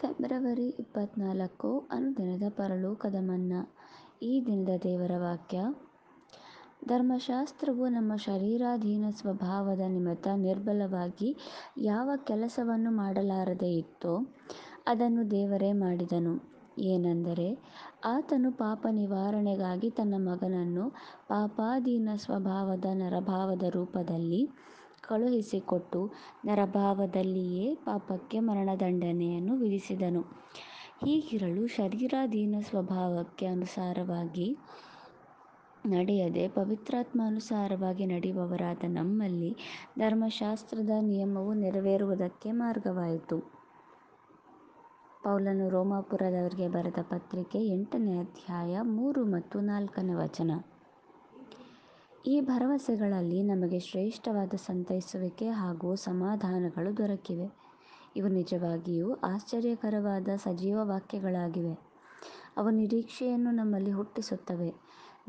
February ಇಪ್ಪತ್ತ್ನಾಲ್ಕು ಅನುದಿನದ ಪರಲೋಕದ ಮನ್ನಾ ಈ ದಿನದ ದೇವರ ವಾಕ್ಯ ಧರ್ಮಶಾಸ್ತ್ರವು ನಮ್ಮ ಶರೀರಾಧೀನ ಸ್ವಭಾವದ ನಿಮಿತ್ತ ನಿರ್ಬಲವಾಗಿ ಯಾವ ಕೆಲಸವನ್ನು ಮಾಡಲಾರದೆ ಇತ್ತೋ ಅದನ್ನು ದೇವರೇ ಮಾಡಿದನು ಏನೆಂದರೆ ಆತನು ಪಾಪ ನಿವಾರಣೆಗಾಗಿ ತನ್ನ ಮಗನನ್ನು ಪಾಪಾಧೀನ ಸ್ವಭಾವದ ನರಭಾವದ ರೂಪದಲ್ಲಿ ಕಳುಹಿಸಿಕೊಟ್ಟು ನರಭಾವದಲ್ಲಿಯೇ ಪಾಪಕ್ಕೆ ಮರಣದಂಡನೆಯನ್ನು ವಿಧಿಸಿದನು. ಹೀಗಿರಲು ಶರೀರಾಧೀನ ಸ್ವಭಾವಕ್ಕೆ ಅನುಸಾರವಾಗಿ ನಡೆಯದೆ ಪವಿತ್ರಾತ್ಮಾನುಸಾರವಾಗಿ ನಡೆಯುವವರಾದ ನಮ್ಮಲ್ಲಿ ಧರ್ಮಶಾಸ್ತ್ರದ ನಿಯಮವು ನೆರವೇರುವುದಕ್ಕೆ ಮಾರ್ಗವಾಯಿತು. ಪೌಲನು ರೋಮಾಪುರದವರಿಗೆ ಬರೆದ ಪತ್ರಿಕೆ ಎಂಟನೇ ಅಧ್ಯಾಯ ಮೂರು ಮತ್ತು ನಾಲ್ಕನೇ ವಚನ ಈ ಭರವಸೆಗಳಲ್ಲಿ ನಮಗೆ ಶ್ರೇಷ್ಠವಾದ ಸಂತೈಸುವಿಕೆ ಹಾಗೂ ಸಮಾಧಾನಗಳು ದೊರಕಿವೆ. ಇವು ನಿಜವಾಗಿಯೂ ಆಶ್ಚರ್ಯಕರವಾದ ಸಜೀವ ವಾಕ್ಯಗಳಾಗಿವೆ. ಅವು ನಿರೀಕ್ಷೆಯನ್ನು ನಮ್ಮಲ್ಲಿ ಹುಟ್ಟಿಸುತ್ತವೆ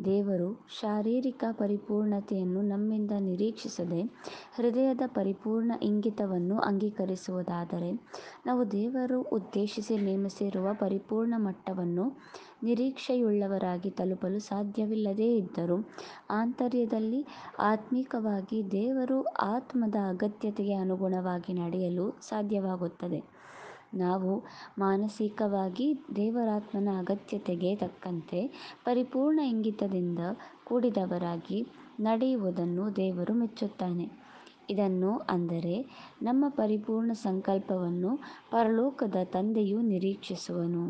ದೇವರು ಶಾರೀರಿಕ ಪರಿಪೂರ್ಣತೆಯನ್ನು ನಮ್ಮಿಂದ ನಿರೀಕ್ಷಿಸದೆ ಹೃದಯದ ಪರಿಪೂರ್ಣ ಇಂಗಿತವನ್ನು ಅಂಗೀಕರಿಸುವುದಾದರೆ ನಾವು ದೇವರು ಉದ್ದೇಶಿಸಿ ನೇಮಿಸಿರುವ ಪರಿಪೂರ್ಣ ಮಟ್ಟವನ್ನು ನಿರೀಕ್ಷೆಯುಳ್ಳವರಾಗಿ ತಲುಪಲು ಸಾಧ್ಯವಿಲ್ಲದೇ ಇದ್ದರೂ ಆಂತರ್ಯದಲ್ಲಿ ಆತ್ಮಿಕವಾಗಿ ದೇವರು ಆತ್ಮದ ಅಗತ್ಯತೆಗೆ ಅನುಗುಣವಾಗಿ ನಡೆಯಲು ಸಾಧ್ಯವಾಗುತ್ತದೆ ನಾವು ಮಾನಸಿಕವಾಗಿ ದೇವರಾತ್ಮನ ಅಗತ್ಯತೆಗೆ ತಕ್ಕಂತೆ ಪರಿಪೂರ್ಣ ಇಂಗಿತದಿಂದ ಕೂಡಿದವರಾಗಿ ನಡೆಯುವುದನ್ನು ದೇವರು ಮೆಚ್ಚುತ್ತಾನೆ ಇದನ್ನು ಅಂದರೆ ನಮ್ಮ ಪರಿಪೂರ್ಣ ಸಂಕಲ್ಪವನ್ನು ಪರಲೋಕದ ತಂದೆಯು ನಿರೀಕ್ಷಿಸುವನು